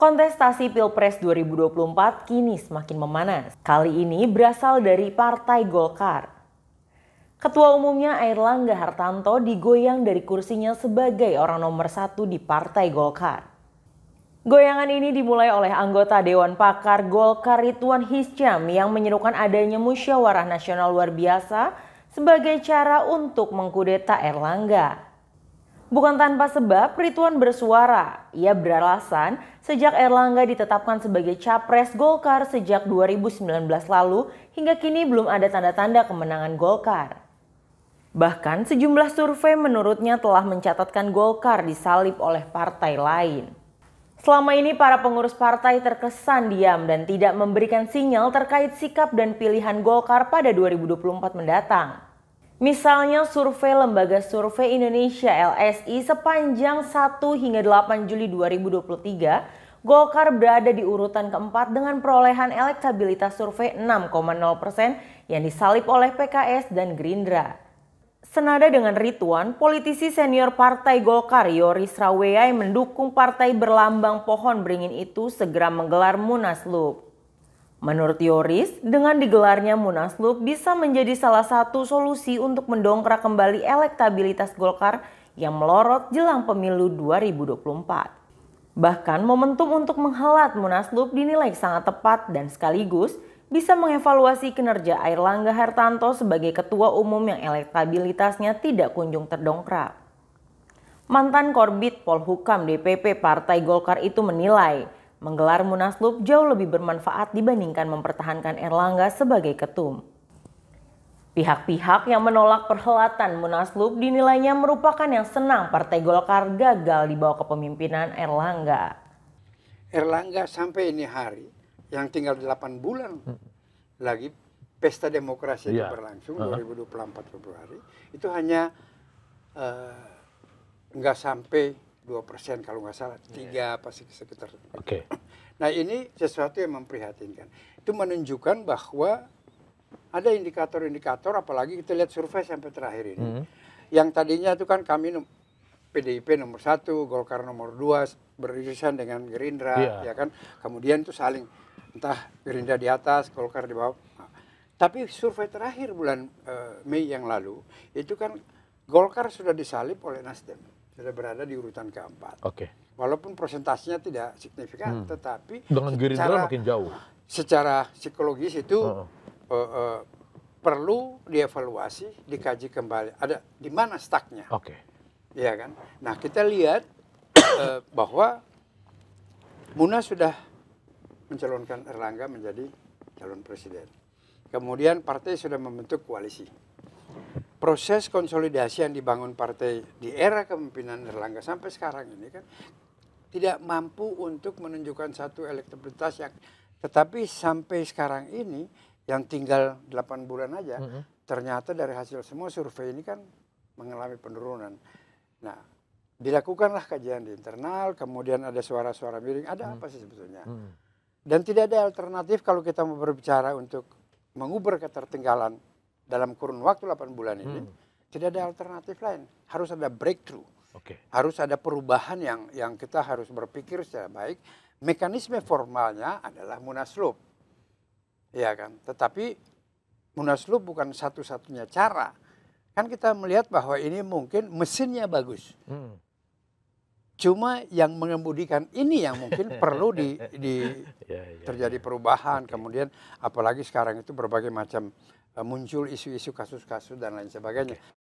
Kontestasi Pilpres 2024 kini semakin memanas. Kali ini berasal dari Partai Golkar. Ketua umumnya Airlangga Hartanto digoyang dari kursinya sebagai orang nomor satu di Partai Golkar. Goyangan ini dimulai oleh anggota Dewan Pakar Golkar Ridwan Hisham yang menyerukan adanya musyawarah nasional luar biasa sebagai cara untuk mengkudeta Erlangga. Bukan tanpa sebab Rituan bersuara. Ia beralasan sejak Erlangga ditetapkan sebagai capres Golkar sejak 2019 lalu hingga kini belum ada tanda-tanda kemenangan Golkar. Bahkan sejumlah survei menurutnya telah mencatatkan Golkar disalib oleh partai lain. Selama ini para pengurus partai terkesan diam dan tidak memberikan sinyal terkait sikap dan pilihan Golkar pada 2024 mendatang. Misalnya survei Lembaga Survei Indonesia LSI sepanjang 1 hingga 8 Juli 2023, Golkar berada di urutan keempat dengan perolehan elektabilitas survei 6,0 persen yang disalip oleh PKS dan Gerindra. Senada dengan Rituan, politisi senior Partai Golkar Yoris Raweai mendukung partai berlambang pohon beringin itu segera menggelar munaslub. Menurut Yoris, dengan digelarnya Munaslup bisa menjadi salah satu solusi untuk mendongkrak kembali elektabilitas Golkar yang melorot jelang pemilu 2024. Bahkan momentum untuk menghelat Munaslup dinilai sangat tepat dan sekaligus bisa mengevaluasi kinerja Air Langga Hartanto sebagai ketua umum yang elektabilitasnya tidak kunjung terdongkrak. Mantan Korbit Polhukam DPP Partai Golkar itu menilai menggelar Munaslup jauh lebih bermanfaat dibandingkan mempertahankan Erlangga sebagai ketum. Pihak-pihak yang menolak perhelatan Munaslup dinilainya merupakan yang senang Partai Golkar gagal di bawah kepemimpinan Erlangga. Erlangga sampai ini hari yang tinggal 8 bulan hmm. lagi pesta demokrasi yeah. itu iya. berlangsung uh -huh. 2024 Februari itu hanya uh, nggak sampai dua persen kalau nggak salah iya. tiga yeah. pasti sekitar. Oke. Okay. Nah ini sesuatu yang memprihatinkan. Itu menunjukkan bahwa ada indikator-indikator, apalagi kita lihat survei sampai terakhir ini, mm yang tadinya itu kan kami PDIP nomor satu, Golkar nomor dua beririsan dengan Gerindra, yeah. ya kan. Kemudian itu saling entah Gerindra di atas, Golkar di bawah. Nah, tapi survei terakhir bulan uh, Mei yang lalu itu kan Golkar sudah disalip oleh Nasdem sudah berada di urutan keempat. Oke. Okay. Walaupun persentasenya tidak signifikan, hmm. tetapi dengan Gerindra makin jauh. Secara psikologis itu uh -uh. Uh, perlu dievaluasi, dikaji kembali. Ada di mana staknya? Oke. Okay. Iya kan. Nah kita lihat uh, bahwa munas sudah mencalonkan Erlangga menjadi calon presiden. Kemudian partai sudah membentuk koalisi proses konsolidasi yang dibangun partai di era kepemimpinan Erlangga sampai sekarang ini kan tidak mampu untuk menunjukkan satu elektabilitas yang tetapi sampai sekarang ini yang tinggal 8 bulan aja mm -hmm. ternyata dari hasil semua survei ini kan mengalami penurunan. Nah, dilakukanlah kajian di internal, kemudian ada suara-suara miring, ada mm. apa sih sebetulnya? Mm. Dan tidak ada alternatif kalau kita mau berbicara untuk mengubur ketertinggalan dalam kurun waktu 8 bulan ini hmm. tidak ada alternatif lain. Harus ada breakthrough. Okay. Harus ada perubahan yang yang kita harus berpikir secara baik. Mekanisme formalnya adalah munaslub Ya kan? Tetapi munaslub bukan satu-satunya cara. Kan kita melihat bahwa ini mungkin mesinnya bagus. Hmm. Cuma yang mengemudikan ini yang mungkin perlu di, di ya, ya, terjadi ya. perubahan. Okay. Kemudian apalagi sekarang itu berbagai macam Eh, muncul isu-isu kasus-kasus dan lain sebagainya